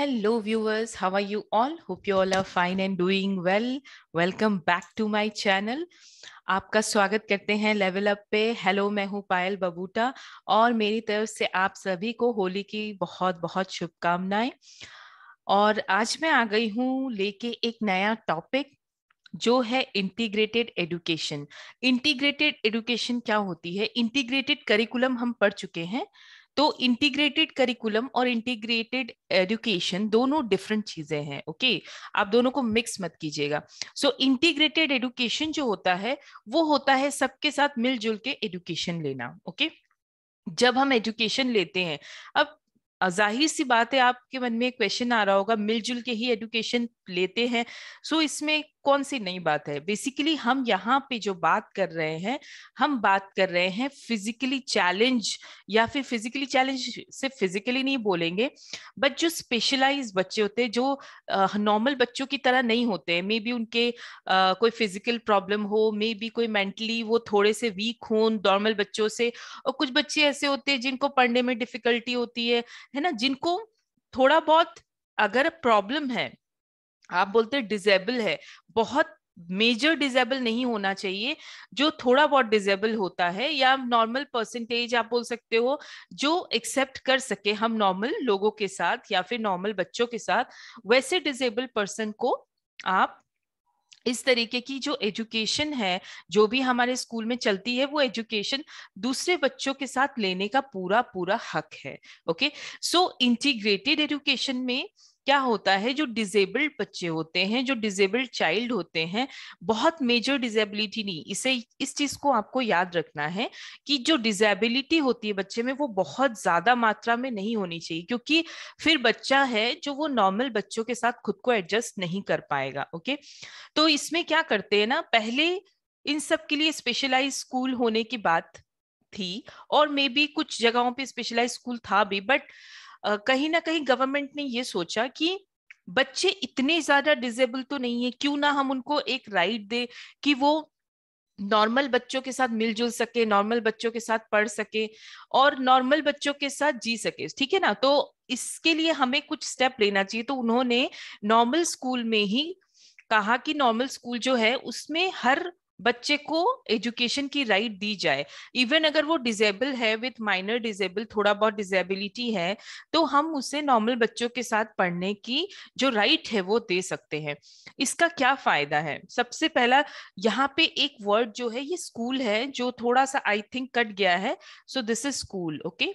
Hello, viewers. How are you all? Hope you all are fine and doing well. Welcome back to my channel. आपका स्वागत करते हैं level up पे hello मैं हूँ पायल बबूटा और मेरी तरफ से आप सभी को होली की बहुत बहुत शुभकामनाएं और आज मैं आ गई हूँ लेके एक नया टॉपिक जो है इंटीग्रेटेड एडुकेशन इंटीग्रेटेड एडुकेशन क्या होती है इंटीग्रेटेड करिकुलम हम पढ़ चुके हैं तो इंटीग्रेटेड करिकुलम और इंटीग्रेटेड एजुकेशन दोनों डिफरेंट चीजें हैं ओके okay? आप दोनों को मिक्स मत कीजिएगा सो इंटीग्रेटेड एजुकेशन जो होता है वो होता है सबके साथ मिलजुल के एजुकेशन लेना ओके okay? जब हम एजुकेशन लेते हैं अब जाहिर सी बात है आपके मन में क्वेश्चन आ रहा होगा मिलजुल के ही एजुकेशन लेते हैं सो इसमें कौन सी नई बात है बेसिकली हम यहाँ पे जो बात कर रहे हैं हम बात कर रहे हैं फिजिकली चैलेंज या फिर फिजिकली चैलेंज से फिजिकली नहीं बोलेंगे बट जो स्पेशलाइज बच्चे होते हैं जो नॉर्मल बच्चों की तरह नहीं होते हैं मे बी उनके आ, कोई फिजिकल प्रॉब्लम हो मे बी कोई मेंटली वो थोड़े से वीक हों नॉर्मल बच्चों से और कुछ बच्चे ऐसे होते हैं जिनको पढ़ने में डिफिकल्टी होती है है ना जिनको थोड़ा बहुत अगर प्रॉब्लम है आप बोलते हैं डिजेबल है बहुत मेजर डिजेबल नहीं होना चाहिए जो थोड़ा बहुत डिजेबल होता है या नॉर्मल परसेंटेज आप बोल सकते हो जो एक्सेप्ट कर सके हम नॉर्मल लोगों के साथ या फिर नॉर्मल बच्चों के साथ वैसे डिजेबल पर्सन को आप इस तरीके की जो एजुकेशन है जो भी हमारे स्कूल में चलती है वो एजुकेशन दूसरे बच्चों के साथ लेने का पूरा पूरा हक है ओके सो इंटीग्रेटेड एजुकेशन में क्या होता है जो डिजेबल्ड बच्चे होते हैं जो डिजेबल्ड चाइल्ड होते हैं बहुत मेजर डिजेबिलिटी नहीं इसे इस चीज को आपको याद रखना है कि जो डिजेबिलिटी होती है बच्चे में वो बहुत ज्यादा मात्रा में नहीं होनी चाहिए क्योंकि फिर बच्चा है जो वो नॉर्मल बच्चों के साथ खुद को एडजस्ट नहीं कर पाएगा ओके तो इसमें क्या करते हैं ना पहले इन सब के लिए स्पेशलाइज स्कूल होने की बात थी और मे बी कुछ जगहों पे स्पेशलाइज स्कूल था भी बट कहीं ना कहीं गवर्नमेंट ने ये सोचा कि बच्चे इतने ज्यादा डिजेबल तो नहीं है क्यों ना हम उनको एक राइट दे कि वो नॉर्मल बच्चों के साथ मिलजुल सके नॉर्मल बच्चों के साथ पढ़ सके और नॉर्मल बच्चों के साथ जी सके ठीक है ना तो इसके लिए हमें कुछ स्टेप लेना चाहिए तो उन्होंने नॉर्मल स्कूल में ही कहा कि नॉर्मल स्कूल जो है उसमें हर बच्चे को एजुकेशन की राइट दी जाए इवन अगर वो डिजेबल है विथ माइनर डिजेबल थोड़ा बहुत डिजेबिलिटी है तो हम उसे नॉर्मल बच्चों के साथ पढ़ने की जो राइट है वो दे सकते हैं इसका क्या फायदा है सबसे पहला यहाँ पे एक वर्ड जो है ये स्कूल है जो थोड़ा सा आई थिंक कट गया है so this is school okay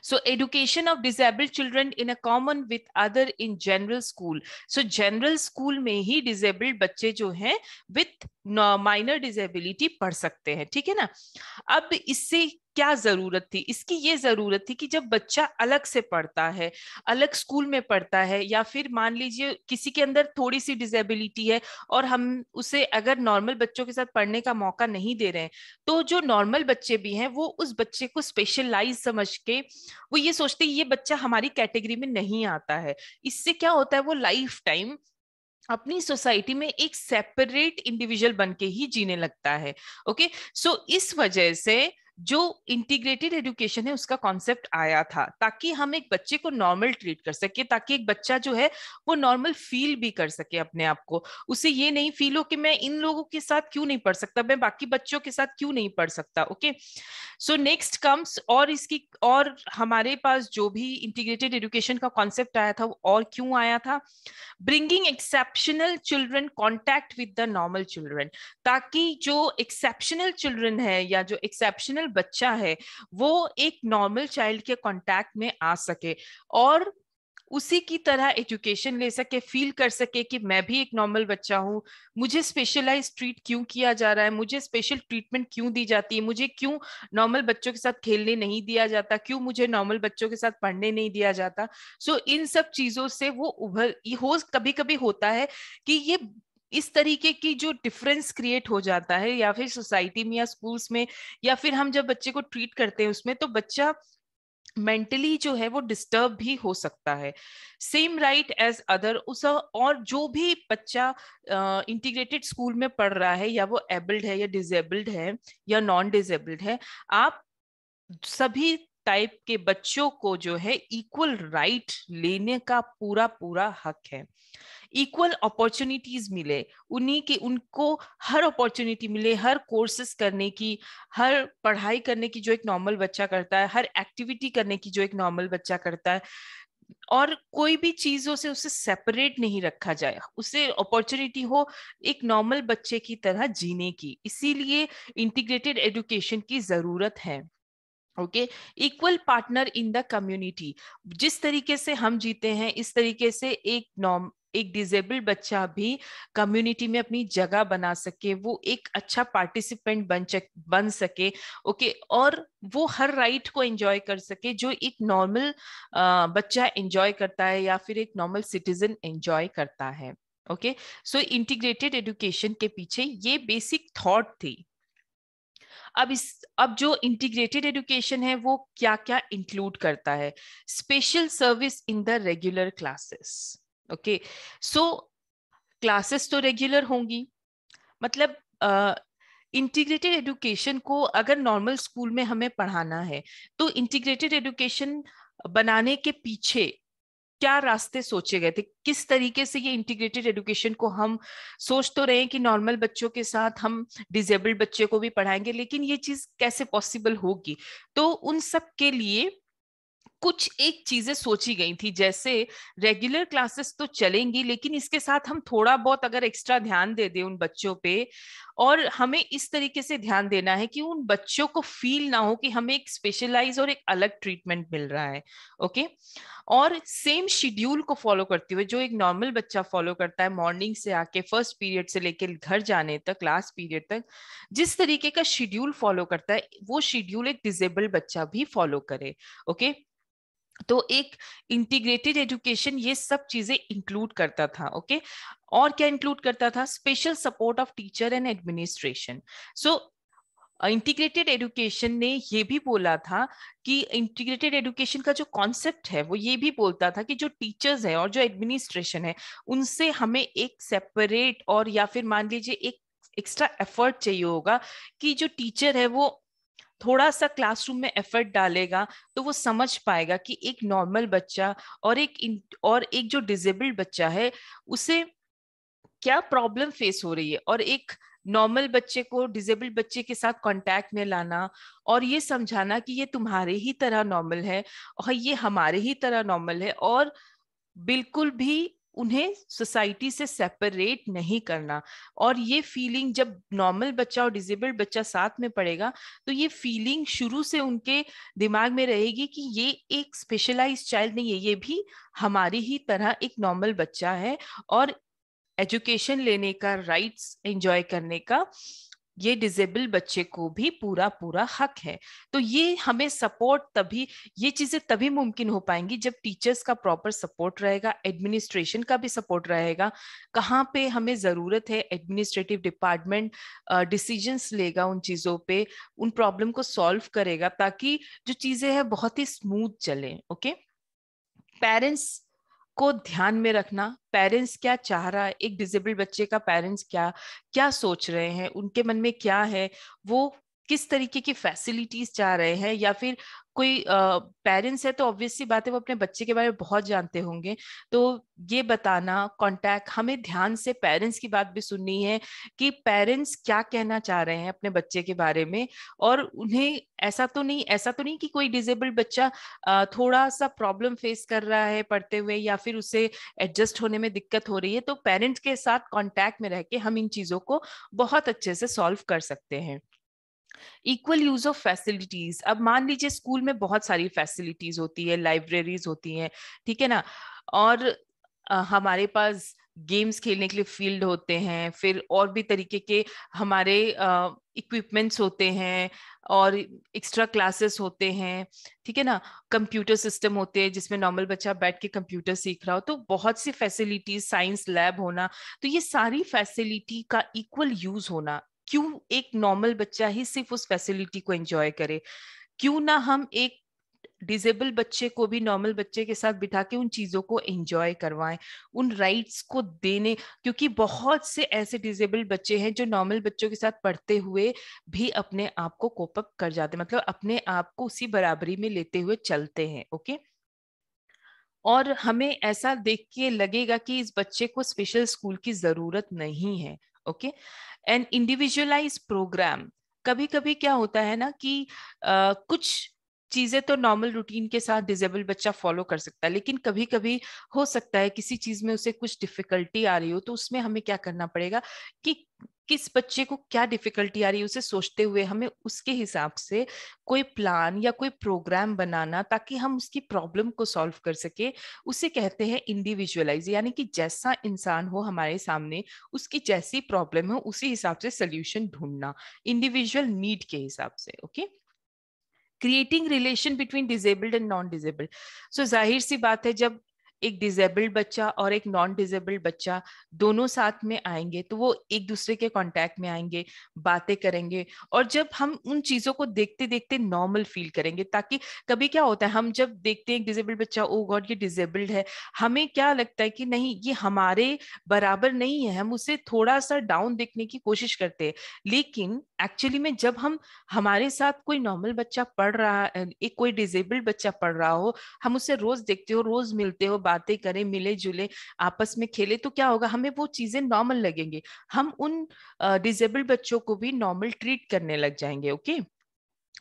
so education of disabled children in a common with other in general school so general school mein hi disabled bacche jo hain with minor disability pad sakte hain theek hai na ab isse क्या जरूरत थी इसकी ये जरूरत थी कि जब बच्चा अलग से पढ़ता है अलग स्कूल में पढ़ता है या फिर मान लीजिए किसी के अंदर थोड़ी सी डिजेबिलिटी है और हम उसे अगर नॉर्मल बच्चों के साथ पढ़ने का मौका नहीं दे रहे हैं तो जो नॉर्मल बच्चे भी हैं वो उस बच्चे को स्पेशलाइज समझ के वो ये सोचते ये बच्चा हमारी कैटेगरी में नहीं आता है इससे क्या होता है वो लाइफ टाइम अपनी सोसाइटी में एक सेपरेट इंडिविजुअल बन के ही जीने लगता है ओके सो so, इस वजह से जो इंटीग्रेटेड एजुकेशन है उसका कॉन्सेप्ट आया था ताकि हम एक बच्चे को नॉर्मल ट्रीट कर सके ताकि एक बच्चा जो है वो नॉर्मल फील भी कर सके अपने आप को उसे ये नहीं फील हो कि मैं इन लोगों के साथ क्यों नहीं पढ़ सकता मैं बाकी बच्चों के साथ क्यों नहीं पढ़ सकता ओके सो नेक्स्ट कम्स और इसकी और हमारे पास जो भी इंटीग्रेटेड एजुकेशन का कॉन्सेप्ट आया था वो और क्यों आया था bringing exceptional children contact with the normal children ताकि जो एक्सेप्शनल चिल्ड्रन है या जो एक्सेप्शनल अगर बच्चा है वो एक नॉर्मल चाइल्ड के कांटेक्ट में आ सके और उसी की तरह एजुकेशन ले सके फील कर सके कि मैं भी एक नॉर्मल बच्चा हूँ मुझे स्पेशलाइज ट्रीट क्यों किया जा रहा है मुझे स्पेशल ट्रीटमेंट क्यों दी जाती है मुझे क्यों नॉर्मल बच्चों के साथ खेलने नहीं दिया जाता क्यों मुझे नॉर्मल बच्चों के साथ पढ़ने नहीं दिया जाता सो so, इन सब चीजों से वो उभर हो कभी कभी होता है कि ये इस तरीके की जो डिफरेंस क्रिएट हो जाता है या फिर सोसाइटी में या स्कूल्स में या फिर हम जब बच्चे को ट्रीट करते हैं उसमें तो बच्चा मेंटली जो है वो डिस्टर्ब भी हो सकता है सेम राइट एज अदर उस और जो भी बच्चा इंटीग्रेटेड स्कूल में पढ़ रहा है या वो एबल्ड है या डिजेबल्ड है या नॉन डिजेबल्ड है आप सभी टाइप के बच्चों को जो है इक्वल राइट right लेने का पूरा पूरा हक है इक्वल अपॉर्चुनिटीज मिले उन्हीं के उनको हर अपॉर्चुनिटी मिले हर कोर्सेस करने की हर पढ़ाई करने की जो एक नॉर्मल बच्चा करता है हर एक्टिविटी करने की जो एक नॉर्मल बच्चा करता है और कोई भी चीजों से उसे सेपरेट नहीं रखा जाए उसे अपॉर्चुनिटी हो एक नॉर्मल बच्चे की तरह जीने की इसीलिए इंटीग्रेटेड एजुकेशन की जरूरत है okay equal partner in the community जिस तरीके से हम जीते हैं इस तरीके से एक नॉर्म एक डिजेबल्ड बच्चा भी कम्युनिटी में अपनी जगह बना सके वो एक अच्छा पार्टिसिपेंट बन बन सके ओके और वो हर राइट को एंजॉय कर सके जो एक नॉर्मल बच्चा एंजॉय करता है या फिर एक नॉर्मल सिटीजन एंजॉय करता है ओके सो इंटीग्रेटेड एजुकेशन के पीछे ये बेसिक थॉट थी अब इस अब जो इंटीग्रेटेड एजुकेशन है वो क्या क्या इंक्लूड करता है special service in the regular classes okay so classes तो रेगुलर होंगी मतलब इंटीग्रेटेड uh, एजुकेशन को अगर नॉर्मल स्कूल में हमें पढ़ाना है तो इंटीग्रेटेड एजुकेशन बनाने के पीछे क्या रास्ते सोचे गए थे किस तरीके से ये इंटीग्रेटेड एजुकेशन को हम सोच तो रहे हैं कि नॉर्मल बच्चों के साथ हम डिजेबल्ड बच्चे को भी पढ़ाएंगे लेकिन ये चीज कैसे पॉसिबल होगी तो उन सब के लिए कुछ एक चीजें सोची गई थी जैसे रेगुलर क्लासेस तो चलेंगी लेकिन इसके साथ हम थोड़ा बहुत अगर एक्स्ट्रा ध्यान दे दें उन बच्चों पे और हमें इस तरीके से ध्यान देना है कि उन बच्चों को फील ना हो कि हमें एक स्पेशलाइज और एक अलग ट्रीटमेंट मिल रहा है ओके और सेम शेड्यूल को फॉलो करते हुए जो एक नॉर्मल बच्चा फॉलो करता है मॉर्निंग से आके फर्स्ट पीरियड से लेकर घर जाने तक लास्ट पीरियड तक जिस तरीके का शेड्यूल फॉलो करता है वो शेड्यूल एक डिजेबल बच्चा भी फॉलो करे ओके तो एक इंटीग्रेटेड एजुकेशन ये सब चीजें इंक्लूड करता था ओके okay? और क्या इंक्लूड करता था special support of teacher and administration so integrated education ने ये भी बोला था कि इंटीग्रेटेड एजुकेशन का जो कॉन्सेप्ट है वो ये भी बोलता था कि जो टीचर्स है और जो एडमिनिस्ट्रेशन है उनसे हमें एक सेपरेट और या फिर मान लीजिए एक एक्स्ट्रा एफर्ट चाहिए होगा कि जो टीचर है वो थोड़ा सा क्लासरूम में एफर्ट डालेगा तो वो समझ पाएगा कि एक नॉर्मल बच्चा और एक और एक जो डिजेबल्ड बच्चा है उसे क्या प्रॉब्लम फेस हो रही है और एक नॉर्मल बच्चे को डिजेबल्ड बच्चे के साथ कांटेक्ट में लाना और ये समझाना कि ये तुम्हारे ही तरह नॉर्मल है और ये हमारे ही तरह नॉर्मल है और बिल्कुल भी उन्हें सोसाइटी से सेपरेट नहीं करना और ये फीलिंग जब नॉर्मल बच्चा और डिजेबल्ड बच्चा साथ में पड़ेगा तो ये फीलिंग शुरू से उनके दिमाग में रहेगी कि ये एक स्पेशलाइज चाइल्ड नहीं है ये भी हमारी ही तरह एक नॉर्मल बच्चा है और एजुकेशन लेने का राइट्स एंजॉय करने का ये डिजेबल बच्चे को भी पूरा पूरा हक है तो ये हमें सपोर्ट तभी ये चीजें तभी मुमकिन हो पाएंगी जब टीचर्स का प्रॉपर सपोर्ट रहेगा एडमिनिस्ट्रेशन का भी सपोर्ट रहेगा कहाँ पे हमें जरूरत है एडमिनिस्ट्रेटिव डिपार्टमेंट डिसीजंस लेगा उन चीजों पे उन प्रॉब्लम को सॉल्व करेगा ताकि जो चीजें है बहुत ही स्मूथ चले ओके पेरेंट्स को ध्यान में रखना पेरेंट्स क्या चाह रहा है एक डिजेबल्ड बच्चे का पेरेंट्स क्या क्या सोच रहे हैं उनके मन में क्या है वो किस तरीके की फैसिलिटीज चाह रहे हैं या फिर कोई पेरेंट्स है तो ऑब्वियसली बात है वो अपने बच्चे के बारे में बहुत जानते होंगे तो ये बताना कांटेक्ट हमें ध्यान से पेरेंट्स की बात भी सुननी है कि पेरेंट्स क्या कहना चाह रहे हैं अपने बच्चे के बारे में और उन्हें ऐसा तो नहीं ऐसा तो नहीं कि कोई डिजेबल्ड बच्चा थोड़ा सा प्रॉब्लम फेस कर रहा है पढ़ते हुए या फिर उसे एडजस्ट होने में दिक्कत हो रही है तो पेरेंट्स के साथ कॉन्टैक्ट में रह के हम इन चीज़ों को बहुत अच्छे से सॉल्व कर सकते हैं इक्वल यूज ऑफ फैसिलिटीज अब मान लीजिए स्कूल में बहुत सारी फैसिलिटीज होती है लाइब्रेरीज होती हैं ठीक है ना और आ, हमारे पास गेम्स खेलने के लिए फील्ड होते हैं फिर और भी तरीके के हमारे इक्विपमेंट्स होते हैं और एक्स्ट्रा क्लासेस होते हैं ठीक है ना कंप्यूटर सिस्टम होते हैं जिसमें नॉर्मल बच्चा बैठ के कंप्यूटर सीख रहा हो तो बहुत सी फैसिलिटीज साइंस लैब होना तो ये सारी फैसिलिटी का इक्वल यूज होना क्यों एक नॉर्मल बच्चा ही सिर्फ उस फैसिलिटी को एंजॉय करे क्यों ना हम एक डिजेबल बच्चे को भी नॉर्मल बच्चे के साथ बिठा के उन चीज़ों को एंजॉय करवाएं उन राइट्स को देने क्योंकि बहुत से ऐसे डिजेबल बच्चे हैं जो नॉर्मल बच्चों के साथ पढ़ते हुए भी अपने आप को कोपअप कर जाते हैं मतलब अपने आप को उसी बराबरी में लेते हुए चलते हैं ओके और हमें ऐसा देख के लगेगा कि इस बच्चे को स्पेशल स्कूल की ज़रूरत नहीं है ओके एंड इंडिविजुअलाइज प्रोग्राम कभी कभी क्या होता है ना कि आ, कुछ चीजें तो नॉर्मल रूटीन के साथ डिजेबल बच्चा फॉलो कर सकता है लेकिन कभी कभी हो सकता है किसी चीज में उसे कुछ डिफिकल्टी आ रही हो तो उसमें हमें क्या करना पड़ेगा कि किस बच्चे को क्या डिफिकल्टी आ रही है उसे सोचते हुए हमें उसके हिसाब से कोई प्लान या कोई प्रोग्राम बनाना ताकि हम उसकी प्रॉब्लम को सॉल्व कर सके उसे कहते हैं इंडिविजुअलाइज यानी कि जैसा इंसान हो हमारे सामने उसकी जैसी प्रॉब्लम हो उसी हिसाब से सोल्यूशन ढूंढना इंडिविजुअल नीड के हिसाब से okay okay? Creating relation between disabled and non disabled so जाहिर सी बात है जब एक डिजेबल्ड बच्चा और एक नॉन डिजेबल्ड बच्चा दोनों साथ में आएंगे तो वो एक दूसरे के कांटेक्ट में आएंगे बातें करेंगे और जब हम उन चीज़ों को देखते देखते नॉर्मल फील करेंगे ताकि कभी क्या होता है हम जब देखते हैं एक डिजेबल्ड बच्चा ओ oh गॉड ये डिजेबल्ड है हमें क्या लगता है कि नहीं ये हमारे बराबर नहीं है हम उसे थोड़ा सा डाउन देखने की कोशिश करते हैं लेकिन एक्चुअली में जब हम हमारे साथ कोई नॉर्मल बच्चा पढ़ रहा एक कोई डिजेबल्ड बच्चा पढ़ रहा हो हम उसे रोज देखते हो रोज मिलते हो बातें करें मिले जुले आपस में खेले तो क्या होगा हमें वो चीजें नॉर्मल लगेंगे हम उन डिजेबल्ड बच्चों को भी नॉर्मल ट्रीट करने लग जाएंगे ओके okay?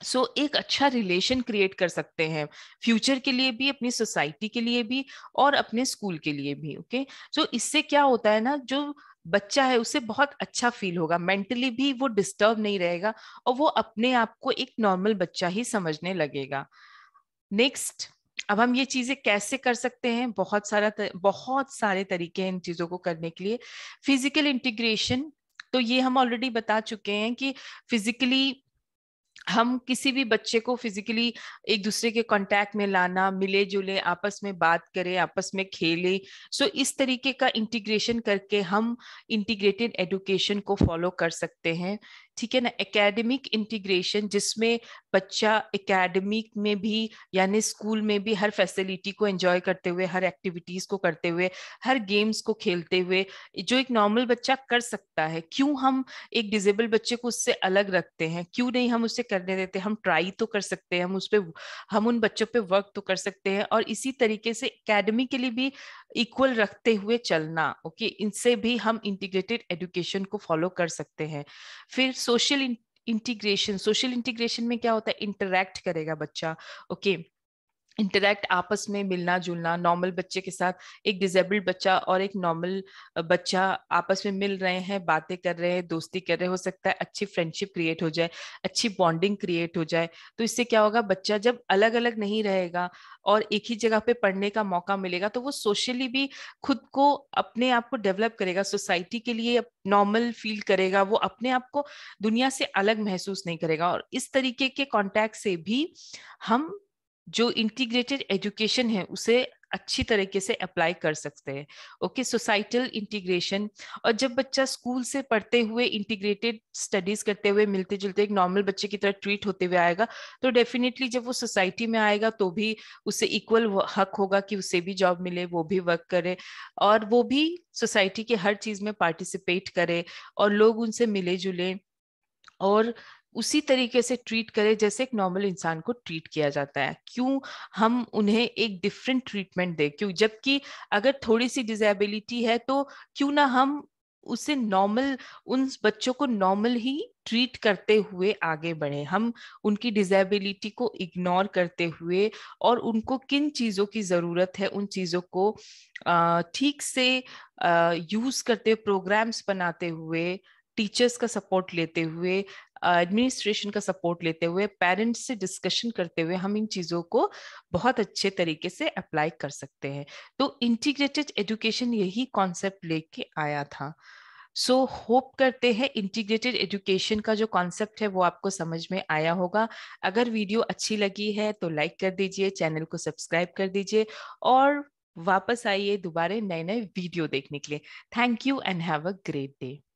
सो so, एक अच्छा रिलेशन क्रिएट कर सकते हैं फ्यूचर के लिए भी अपनी सोसाइटी के लिए भी और अपने स्कूल के लिए भी ओके okay? सो so, इससे क्या होता है ना जो बच्चा है उसे बहुत अच्छा फील होगा मेंटली भी वो डिस्टर्ब नहीं रहेगा और वो अपने आप को एक नॉर्मल बच्चा ही समझने लगेगा नेक्स्ट अब हम ये चीजें कैसे कर सकते हैं बहुत सारा बहुत सारे तरीके हैं इन चीजों को करने के लिए फिजिकल इंटीग्रेशन तो ये हम ऑलरेडी बता चुके हैं कि फिजिकली हम किसी भी बच्चे को फिजिकली एक दूसरे के कांटेक्ट में लाना मिले जुले आपस में बात करें आपस में खेले सो so, इस तरीके का इंटीग्रेशन करके हम इंटीग्रेटेड एडुकेशन को फॉलो कर सकते हैं ठीक है ना एकेडमिक इंटीग्रेशन जिसमें बच्चा एकेडमिक में भी यानी स्कूल में भी हर फैसिलिटी को एंजॉय करते हुए हर एक्टिविटीज को करते हुए हर गेम्स को खेलते हुए जो एक नॉर्मल बच्चा कर सकता है क्यों हम एक डिजेबल बच्चे को उससे अलग रखते हैं क्यों नहीं हम उससे करने देते हम ट्राई तो कर सकते हैं हम उस पर हम उन बच्चों पर वर्क तो कर सकते हैं और इसी तरीके से अकेडमी के लिए भी इक्वल रखते हुए चलना ओके okay? इनसे भी हम इंटीग्रेटेड एजुकेशन को फॉलो कर सकते हैं फिर सोशल इंटीग्रेशन सोशल इंटीग्रेशन में क्या होता है इंटरेक्ट करेगा बच्चा ओके okay? इंटरेक्ट आपस में मिलना जुलना नॉर्मल बच्चे के साथ एक डिजेबल्ड बच्चा और एक नॉर्मल बच्चा आपस में मिल रहे हैं बातें कर रहे हैं दोस्ती कर रहे हो सकता है अच्छी फ्रेंडशिप क्रिएट हो जाए अच्छी बॉन्डिंग क्रिएट हो जाए तो इससे क्या होगा बच्चा जब अलग अलग नहीं रहेगा और एक ही जगह पे पढ़ने का मौका मिलेगा तो वो सोशली भी खुद को अपने आप को डेवलप करेगा सोसाइटी के लिए नॉर्मल फील करेगा वो अपने आप को दुनिया से अलग महसूस नहीं करेगा और इस तरीके के कॉन्टैक्ट से भी हम जो इंटीग्रेटेड एजुकेशन है उसे अच्छी तरीके से अप्लाई कर सकते हैं ओके सोसाइटल इंटीग्रेशन और जब बच्चा स्कूल से पढ़ते हुए इंटीग्रेटेड स्टडीज करते हुए मिलते जुलते एक नॉर्मल बच्चे की तरह ट्रीट होते हुए आएगा तो डेफिनेटली जब वो सोसाइटी में आएगा तो भी उसे इक्वल हक होगा कि उसे भी जॉब मिले वो भी वर्क करे और वो भी सोसाइटी के हर चीज में पार्टिसिपेट करे और लोग उनसे मिले जुले और उसी तरीके से ट्रीट करें जैसे एक नॉर्मल इंसान को ट्रीट किया जाता है क्यों हम उन्हें एक डिफरेंट ट्रीटमेंट दें क्यों जबकि अगर थोड़ी सी डिजेबिलिटी है तो क्यों ना हम उसे नॉर्मल उन बच्चों को नॉर्मल ही ट्रीट करते हुए आगे बढ़े हम उनकी डिजेबिलिटी को इग्नोर करते हुए और उनको किन चीज़ों की ज़रूरत है उन चीज़ों को ठीक से यूज़ करते प्रोग्राम्स बनाते हुए टीचर्स का सपोर्ट लेते हुए एडमिनिस्ट्रेशन का सपोर्ट लेते हुए पेरेंट्स से डिस्कशन करते हुए हम इन चीज़ों को बहुत अच्छे तरीके से अप्लाई कर सकते हैं तो इंटीग्रेटेड एजुकेशन यही कॉन्सेप्ट लेके आया था सो so, होप करते हैं इंटीग्रेटेड एजुकेशन का जो कॉन्सेप्ट है वो आपको समझ में आया होगा अगर वीडियो अच्छी लगी है तो लाइक कर दीजिए चैनल को सब्सक्राइब कर दीजिए और वापस आइए दोबारा नए नए वीडियो देखने के लिए thank you and have a great day